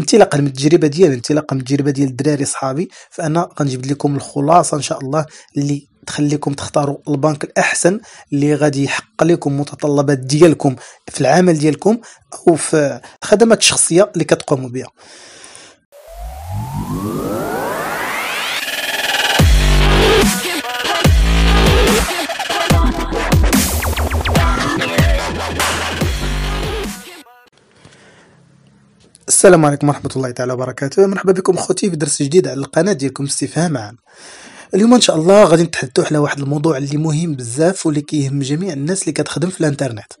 انطلاقا من التجربه ديالي انطلاقا من التجربه ديال الدراري صحابي فانا غنجيب لكم الخلاصه ان شاء الله اللي تخليكم تختاروا البنك الاحسن اللي غادي يحقق لكم متطلبات ديالكم في العمل ديالكم او في الخدمات الشخصيه اللي كتقوموا بها السلام عليكم ورحمة الله تعالى وبركاته مرحبا بكم خوتي في درس جديد على القناة ديالكم استفهام عام اليوم ان شاء الله غادي نتحدثوا على واحد الموضوع اللي مهم بزاف واللي كيهم جميع الناس اللي كتخدم في الانترنت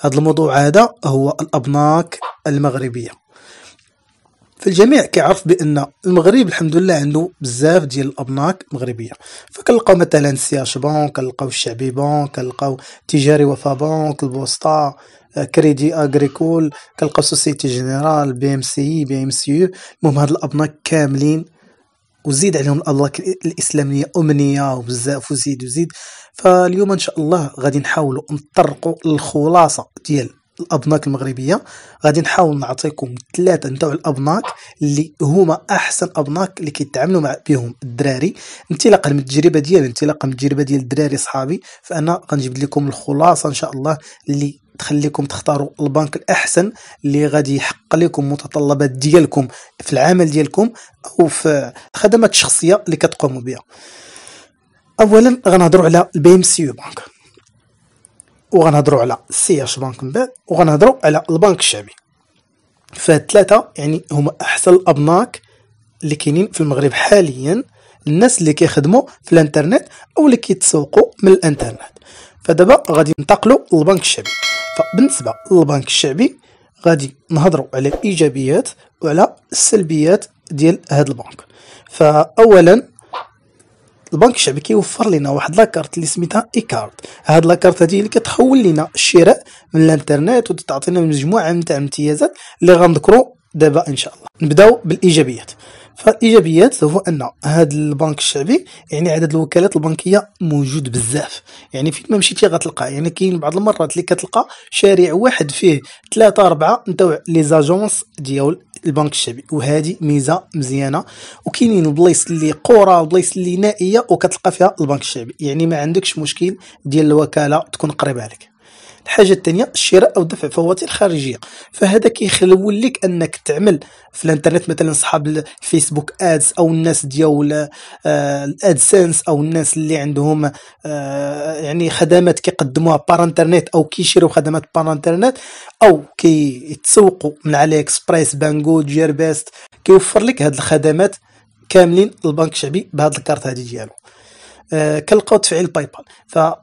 هذا الموضوع هذا هو الابناك المغربية فالجميع كيعرف بان المغرب الحمد لله عنده بزاف ديال الابناك مغربيه فكنلقاو مثلا سياش بون كنلقاو الشعبي بون كنلقاو تجاري وفا بونك البوسطه آه، كريدي اغريكول كنلقاو سوسيتي جينيرال بي ام سي بي ام سي المهم هاد الابناك كاملين وزيد عليهم الابناك الاسلاميه امنيه وبزاف وزيد وزيد فاليوم ان شاء الله غادي نحاولوا نطرقوا الخلاصه ديال الابناك المغربيه غادي نحاول نعطيكم ثلاثه نتاع الابناك اللي هما احسن ابناك اللي كيتعاملوا مع بهم الدراري انطلاقا من التجربه ديالي انطلاقا من التجربه ديال الدراري صحابي فانا غنجيب لكم الخلاصه ان شاء الله اللي تخليكم تختاروا البنك الاحسن اللي غادي يحقق لكم متطلبات ديالكم في العمل ديالكم او في الخدمات الشخصيه اللي كتقوموا بها اولا غنهضروا على البي ام سي بنك وغنهضروا على سي اش بانك من بعد وغنهضروا على البنك الشعبي فهاد ثلاثه يعني هما احسن الابناك اللي كاينين في المغرب حاليا الناس اللي كيخدموا في الانترنت او اللي كيتسوقوا من الانترنت فدابا غادي ننتقلوا للبنك الشعبي فبالنسبه للبنك الشعبي غادي نهضروا على الايجابيات وعلى السلبيات ديال هذا البنك فاولا البنك الشعبي كيوفر لنا واحد لاكارت اللي سميتها اي كارت هاد لاكارت هادي اللي كتحول لنا الشراء من الانترنت وتعطينا مجموعه نتاع الامتيازات اللي غنذكرو دابا ان شاء الله نبداو بالايجابيات فالايجابيات هو ان هذا البنك الشعبي يعني عدد الوكالات البنكيه موجود بزاف يعني فين ما مشيتي غتلقى يعني كاين بعض المرات اللي كتلقى شارع واحد فيه ثلاثة أربعة نتاع لي زاجونس ديال البنك الشعبي وهذه ميزه مزيانه وكاينين بلايص اللي قرى بلايص اللي نائيه وكتلقى فيها البنك الشعبي يعني ما عندكش مشكل ديال الوكاله تكون قريبه عليك الحاجه الثانيه الشراء او دفع فواتير خارجيه فهذا كيخلول لك انك تعمل في الانترنت مثلا صحاب الفيسبوك ادز او الناس ديال الادسنس آه، او الناس اللي عندهم آه، يعني خدمات كيقدموها بار انترنت او كيشيروا خدمات بار انترنت او كيتسوقوا من علي اكسبريس بانجو جيربيست كيوفر لك هاد الخدمات كاملين البنك الشعبي بهاد الكارت هذه ديالو آه، كنلقاو تفعيل باي بال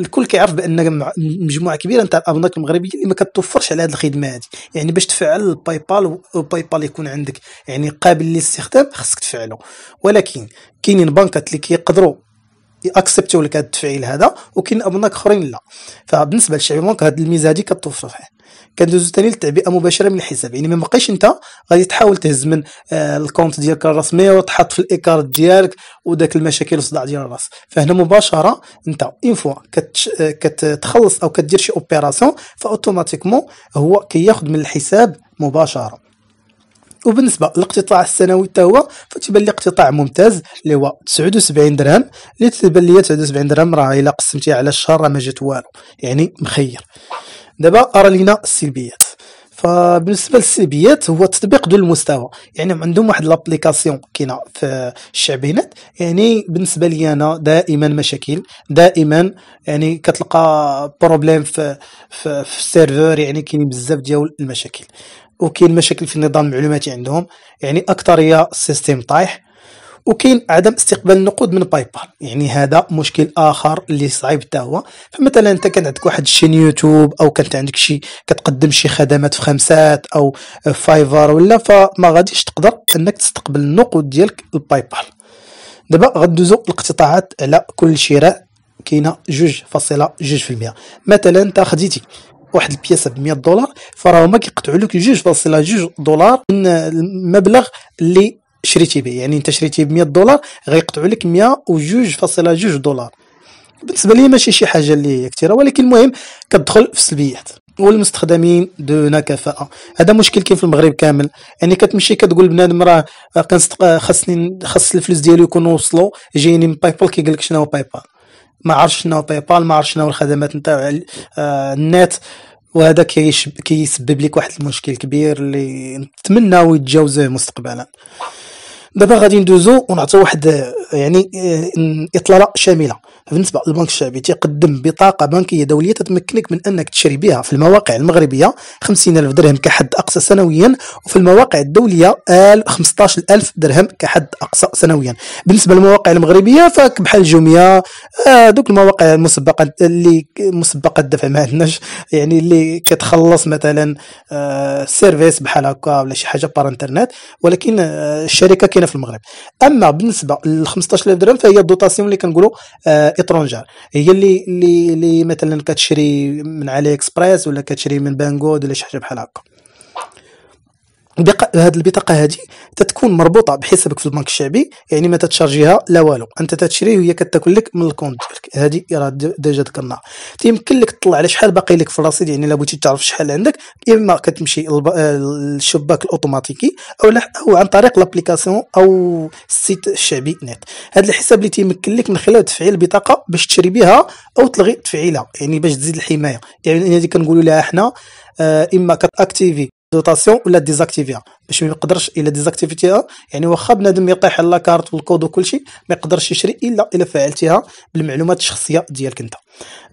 الكل كيعرف بان مجموعه كبيره نتاع الابناك المغربيين اللي ما كتوفرش على هذه الخدمه هذه يعني باش تفعل الباي بال وباي بال يكون عندك يعني قابل للاستخدام خاصك تفعله ولكن كاينين بنكات اللي كيقدروا اكسبتيو لك هذا التفعيل هذا وكاين ابناك اخرين لا فبالنسبه للشعب بنك هذه الميزه هذه كتوفر فيه كندوزو ثاني للتعبئه مباشره من الحساب يعني ما بقيش انت غادي تحاول تهز من آه الكونت ديالك الرسمي وتحط في الايكارت ديالك وداك المشاكل والصداع ديال الراس فهنا مباشره انت اون فوا كتخلص او كدير شي اوبيراسيون فاوتوماتيكمون هو كياخذ من الحساب مباشره وبالنسبه للاقتطاع السنوي حتى هو فتيبان لي اقتطاع ممتاز اللي هو 79 درهم اللي تبان لي 79 درهم راه الا قسمتيها على الشهر راه ما جات والو يعني مخير دابا ارى لينا السلبيات فبالنسبه للسلبيات هو تطبيق دو المستوى يعني عندهم واحد لابليكاسيون كاينه في الشعبينات يعني بالنسبه لي انا دائما مشاكل دائما يعني كتلقى بروبليم في في, في السيرفور يعني كاينين بزاف ديال المشاكل وكاين مشاكل في النظام المعلوماتي عندهم يعني اكثريه السيستم طايح وكاين عدم استقبال النقود من باي بال يعني هذا مشكل اخر اللي صعيب حتى هو فمثلا انت كان عندك واحد الشين يوتيوب او كانت عندك شي كتقدم شي خدمات في خمسات او فايفر ولا فما غاديش تقدر انك تستقبل النقود ديالك الباي بال دابا غندوزو الاقتطاعات على كل شراء كاينه 2.2% مثلا انت خديتي واحد البياسه ب 100 دولار فراه هما كيقطعوا لك جوج فاصله جوج دولار من المبلغ اللي شريتي به يعني انت شريتي ب 100 دولار غيقطعوا لك فاصله جوج دولار بالنسبه لي ماشي شي حاجه اللي هي كثيره ولكن المهم كتدخل في السلبيات والمستخدمين دون كفاءه هذا مشكل كاين في المغرب كامل يعني كتمشي كتقول بنادم راه خاصني خاص الفلوس ديالو يكونوا وصلوا جايني من بايبال كيقول لك شنو بايبال ما عرفش شنو باي بال ما عرفش شنو الخدمات نتاع آه، النت وهذا كيسبب لك واحد المشكل كبير اللي نتمنى يتجاوزوه مستقبلا دابا غادي ندوزو ونعطيو واحد يعني آه، اطلاله شامله بالنسبه للبنك الشعبي تيقدم بطاقه بنكيه دوليه تتمكنك من انك تشري بها في المواقع المغربيه 50000 درهم كحد اقصى سنويا وفي المواقع الدوليه 15000 درهم كحد اقصى سنويا بالنسبه للمواقع المغربيه فك بحال جوميا آه، دوك المواقع المسبقه اللي مسبقه الدفع ما عندناش يعني اللي كتخلص مثلا سيرفيس آه، بحال هكا ولا شي حاجه بار انترنت ولكن آه، الشركه كاينه في المغرب اما بالنسبه ل 15000 درهم فهي الدوتاسيون اللي كنقولوا اترونجار هي اللي اللي اللي مثلا كتشري من علي اكسبريس ولا كتشري من بانكود ولا شي حاجه بحال هكا هذه البطاقه هذه تتكون مربوطه بحسابك في البنك الشعبي يعني ما تتشارجيها لا والو انت تتشري وهي كتاكل لك من الكونت ديالك هذه راه ديجا ذكرنا تيمكن لك تطلع على شحال باقي لك في الرصيد يعني لا بغيتي تعرف شحال عندك يا اما كتمشي للشباك الاوتوماتيكي او او عن طريق لابليكاسيون او السيت الشعبي نت هذا الحساب اللي تيمكن لك من خلال تفعيل البطاقه باش تشري بها او تلغي تفعيلها يعني باش تزيد الحمايه يعني هذه كنقولوا لها حنا آه، اما كتاكتيفي دوطاسيون ولا ديزاكتيفيها باش ما يقدرش الا ديزاكتيفيتيها يعني واخا بنادم يطيح على لاكارت والكود وكلشي ما يقدرش يشري الا الا فعلتيها بالمعلومات الشخصيه ديالك انت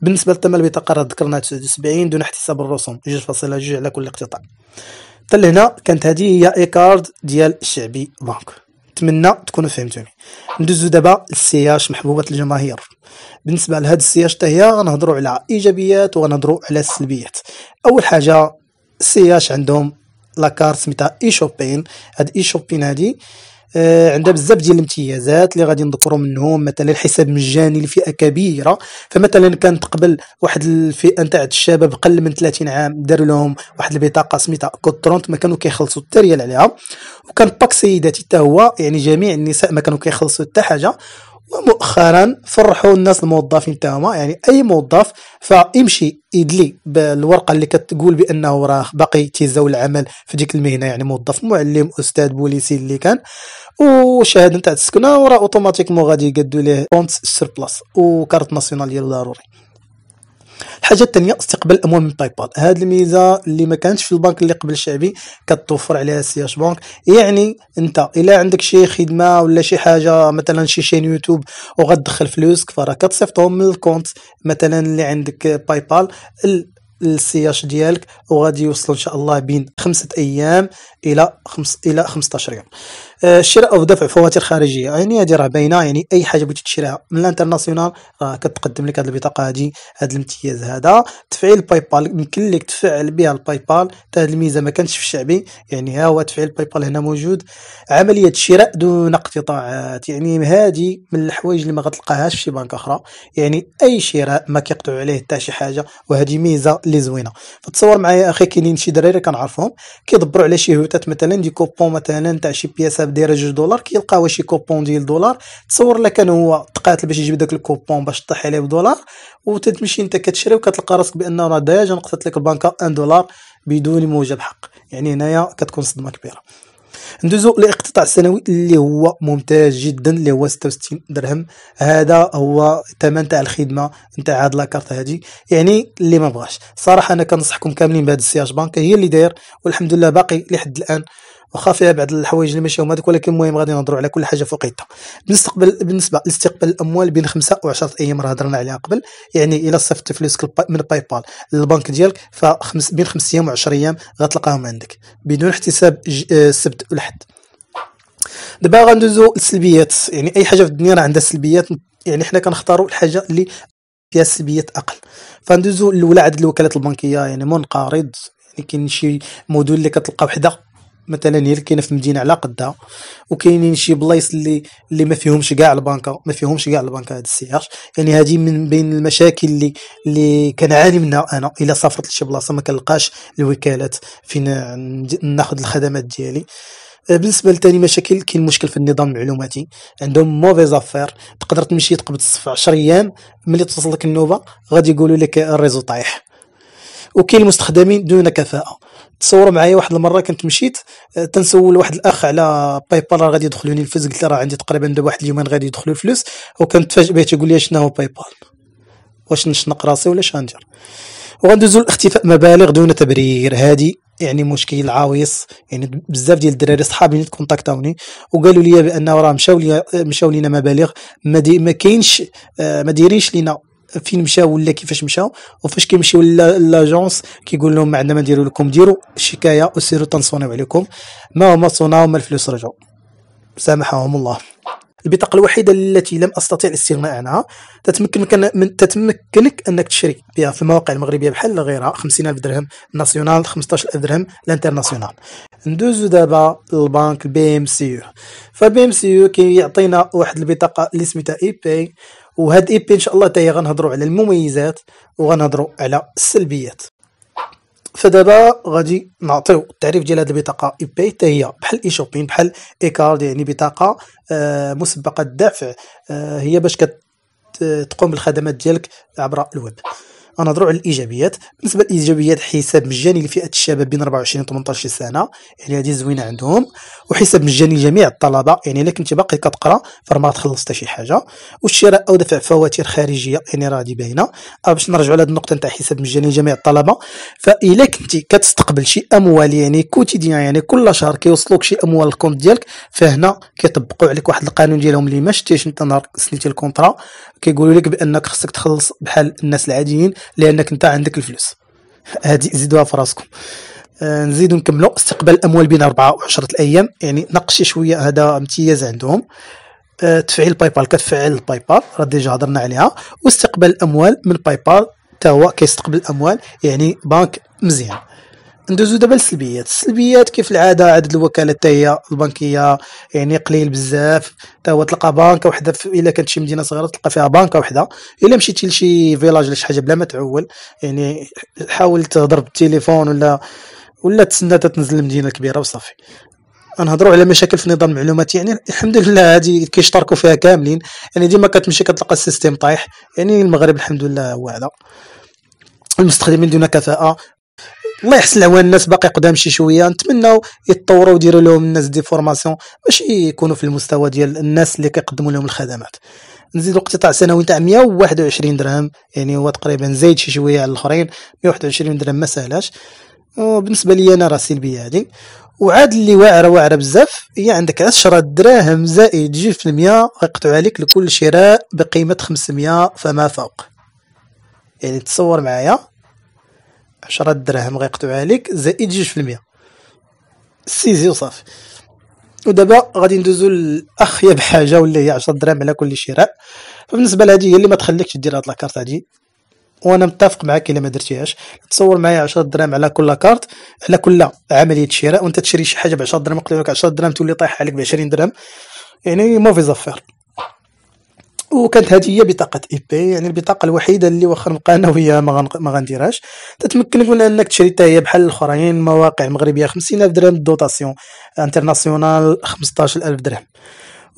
بالنسبه للثمن البطاقه راه ذكرنا 79 دون احتساب الرسوم 2.2 على كل اقتطاع حتى لهنا كانت هذه هي اي كارد ديال الشعبي بانك نتمنى تكونوا فهمتوني ندوزو دابا للسياج محبوبه الجماهير بالنسبه لهاد السياج حتى هي غنهضروا على ايجابيات وغنهضروا على السلبيات اول حاجه سياش عندهم لاكارت سميتها اي شوبين هاد اي شوبين هادي آه عندها بزاف ديال الامتيازات اللي غادي نذكروا منهم مثلا الحساب مجاني لفئه كبيره فمثلا كانت قبل واحد الفئه نتاع الشباب قل من 30 عام داروا لهم واحد البطاقه سميتها كود 30 ما كانوا كيخلصوا حتى ريال عليها وكان باك سيداتي حتى هو يعني جميع النساء ما كانوا كيخلصوا حتى حاجه ومؤخرا فرحوا الناس الموظفين تاعهم يعني اي موظف فامشي يدلي بالورقه اللي كتقول بانه راه باقي تيزاو العمل في ديك المهنه يعني موظف معلم استاذ بوليسي اللي كان وشهاده نتاع السكنه وراه اوتوماتيكمون غادي يقدوا ليه بونت سير بلاص وكارت ناسيونال ديال ضروري الحاجه الثانيه استقبال الاموال من باي بال هذه الميزه اللي ما كانتش في البنك اللي قبل الشعبي كتوفر عليها سياش بنك يعني انت الا عندك شي خدمه ولا شي حاجه مثلا شي شين يوتيوب وغتدخل فلوسك فراه كتصيفطهم من الكونت مثلا اللي عندك باي بال السياش ديالك وغادي يوصل ان شاء الله بين خمسة ايام الى خمس الى 15 يوم الشراء آه، او دفع فواتير خارجيه يعني هذه راه باينه يعني اي حاجه بغيتي تشريها من الانترناسيونال راه كتقدم لك هذه البطاقه هذه هذا الامتياز هذا تفعيل باي بال يمكن لك تفعل بها الباي بال حتى هذه الميزه ما كانتش في الشعبي يعني ها هو تفعيل باي بال هنا موجود عمليه شراء دون اقتطاعات يعني هذه من الحوايج اللي ما غتلقاهاش في شي بنك اخرى يعني اي شراء ما كيقطعوا عليه حتى شي حاجه وهذه ميزه اللي زوينه فتصور معايا اخي كاينين شي دراري كنعرفهم كيدبروا على شي هوتات مثلا دي كوبون مثلا تاع شي بياسه دايره جوج دولار كيلقى شي كوبون ديال دولار تصور لك كان هو تقاتل باش يجيب داك الكوبون باش طيح عليه بدولار وتتمشي انت كتشري وكتلقى راسك بانه راه ديجا نقصت لك البنكه 1 دولار بدون موجب حق يعني هنايا كتكون صدمه كبيره ندوزو للاقتطاع السنوي اللي هو ممتاز جدا اللي هو 66 درهم هذا هو الثمن تاع الخدمه نتاع هاد لاكارت هادي يعني اللي ما بغاش صراحه انا كنصحكم كاملين بهاد السياج بانك هي اللي داير والحمد لله باقي لحد الان واخا فيها بعض الحوايج اللي ماشي هما هذوك ولكن المهم غادي نهضروا على كل حاجه فوقيتها بالنسبه بالنسبه لاستقبال الاموال بين خمسة و 10 ايام راه هضرنا عليها قبل يعني الا صيفطت فلوسك من باي بال للبنك ديالك فخمس بين خمس ايام و 10 ايام غتلقاهم عندك بدون احتساب السبت آه، والحد دابا غندوزو للسلبيات يعني اي حاجه في الدنيا راه عندها سلبيات يعني حنا كنختاروا الحاجه اللي فيها سلبيات اقل فندوزو الاولى عند الوكالات البنكيه يعني منقرض يعني كاين شي مودول اللي كتلقى وحده مثلا هي اللي كاينه في المدينه على قدها وكاينين شي بلايص اللي اللي ما فيهمش كاع البنكه ما فيهمش كاع البنكه هذا السياج يعني هذه من بين المشاكل اللي اللي كنعاني منها انا الا سافرت لشي بلاصه ما كنلقاش الوكالات فين ناخذ الخدمات ديالي أه، بالنسبه لثاني مشاكل كاين مشكل في النظام المعلوماتي عندهم موفيز افير تقدر تمشي تقبض الصف 10 ايام ملي توصلك النوبه غادي يقولوا لك الريزو طايح وكاين المستخدمين دون كفاءه تصوروا معايا واحد المره كنت مشيت آه، تنسول واحد الاخ على باي بال راه غادي يدخلوني الفلوس قلت له راه عندي تقريبا دابا واحد اليومين غادي يدخلوا الفلوس وكنت فاجئ بيه تيقول لي شنو هو باي بال واش نشنق راسي ولا غندير وغندوزو لاختفاء مبالغ دون تبرير هذه يعني مشكل عويص يعني بزاف ديال الدراري صحابي كونتاكتوني وقالوا لي بانه راه مشاو لي مشاو لينا مبالغ ما, ما كاينش آه، ما دايرينش لينا فين مشاو ولا كيفاش مشاو وفاش كيمشيو لاجونس كيقول لهم ما عندنا ما نديرو لكم ديروا الشكايه وسيروا تنصونيو عليكم ما هما صونا وما الفلوس رجعوا سامحهم الله البطاقه الوحيده التي لم استطيع الاستغناء عنها تتمكن من تتمكنك انك تشري بها في المواقع المغربيه بحال غيرها 50000 درهم ناسيونال 15000 درهم الانترناسيونال ندوزو دابا للبنك بي ام سي يو فالبي ام سي يو كيعطينا واحد البطاقه اللي سميتها اي باي وهاد ايبي ان شاء الله تاهي غنهضروا على المميزات وغنهضروا على السلبيات فدابا غادي نعطيو التعريف ديال هاد البطاقه اي بي حتى هي بحال اي شوبين بحال اي كارد يعني بطاقه آه، مسبقه الدفع آه، هي باش كتقوم بالخدمات ديالك عبر الويب غنهضروا على الايجابيات بالنسبه للايجابيات حساب مجاني لفئه الشباب بين 24 و 18 سنه يعني هذه زوينه عندهم وحساب مجاني لجميع الطلبه يعني الا كنتي باقي كتقرا فما تخلص حتى شي حاجه والشراء او دفع فواتير خارجيه يعني راه هذه باينه آه، باش نرجعوا لهذه النقطه نتاع حساب مجاني لجميع الطلبه فالا كنتي كتستقبل شي اموال يعني كوتيديان يعني كل شهر كيوصلوك شي اموال الكونت ديالك فهنا كيطبقوا عليك واحد القانون ديالهم اللي ما شتيش انت نهار سنيتي الكونطرا كيقولوا لك بانك خصك تخلص بحال الناس العاديين لانك انت عندك الفلوس هذه زيدوها في راسكم آه، نزيدو نكملو استقبال الاموال بين أربعة وعشرة الايام يعني نقشي شويه هذا امتياز عندهم آه، تفعيل باي بال كتفعل باي بال راه ديجا هضرنا عليها واستقبال الاموال من باي بال حتى هو كيستقبل الاموال يعني بنك مزيان ندوزو دابا للسلبيات السلبيات كيف العاده عدد الوكالات هي البنكيه يعني قليل بزاف تا هو تلقى بانكه وحده الا كانت شي مدينه صغيره تلقى فيها بانكه وحده الا مشيتي لشي فيلاج ولا شي حاجه بلا ما تعول يعني حاول تهضر بالتليفون ولا ولا تسنى تنزل المدينه الكبيره وصافي نهضروا على مشاكل في نظام المعلومات يعني الحمد لله هذه كيشتركوا فيها كاملين يعني ديما كتمشي كتلقى السيستيم طايح يعني المغرب الحمد لله هو هذا المستخدمين دون كفاءه الله يحسن العوان الناس باقي قدام شي شويه نتمناو يتطوروا ويديروا لهم الناس دي فورماسيون باش يكونوا في المستوى ديال الناس اللي كيقدموا لهم الخدمات نزيدوا اقتطاع سنوي تاع 121 درهم يعني هو تقريبا زايد شي شويه على الاخرين 121 درهم ما سهلاش بالنسبه لي انا راه سلبيه هذه وعاد اللي واعره واعره بزاف هي عندك 10 دراهم زائد 2% يقطعوا عليك لكل شراء بقيمه 500 فما فوق يعني تصور معايا 10 دراهم غيقطعوها لك زائد 2% سيزي وصافي ودابا غادي ندوزو لاخيب حاجه ولا هي 10 دراهم على كل شراء فبالنسبه لهذه هي اللي ما تخليكش دير هاد لاكارت هادي وانا متفق معاك الا ما درتيهاش تصور معايا 10 دراهم على كل كارت على كل عمليه شراء وانت تشري شي حاجه ب 10 دراهم يقول لك 10 دراهم تولي طايحه عليك ب 20 درهم يعني ما في زفير وكانت هذه هي بطاقه اي بي يعني البطاقه الوحيده اللي واخا نبقى انا وهي ما, غن... ما غنديرهاش تتمكنك من انك تشري حتى هي بحال الاخرين مواقع مغربيه 50000 درهم دوطاسيون انترناسيونال 15000 درهم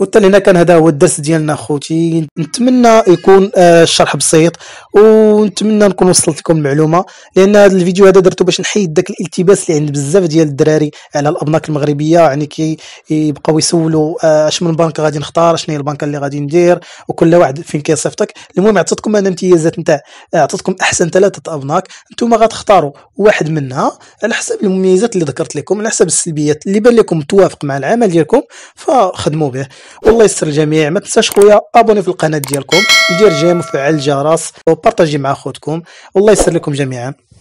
وحتى هنا كان هذا هو الدرس ديالنا خوتي نتمنى يكون آه، الشرح بسيط ونتمنى نكون وصلت لكم المعلومه لان هذا الفيديو هذا درته باش نحيد ذاك الالتباس اللي عند بزاف ديال الدراري على الابناك المغربيه يعني كيبقاو يسولوا آه، اش من بنك غادي نختار شنو هي البنكه اللي غادي ندير وكل واحد فين كيصيفطك المهم عطيتكم انا امتيازات نتاع آه، عطيتكم احسن ثلاثه ابناك نتوما غتختاروا واحد منها على حسب المميزات اللي ذكرت لكم على حسب السلبيات اللي بان لكم توافق مع العمل ديالكم فخدموا به والله يستر الجميع ما تنساش خويا ابوني في القناه ديالكم دير جيم وفعل الجرس وبارطاجي مع خوتكم والله يستر لكم جميعا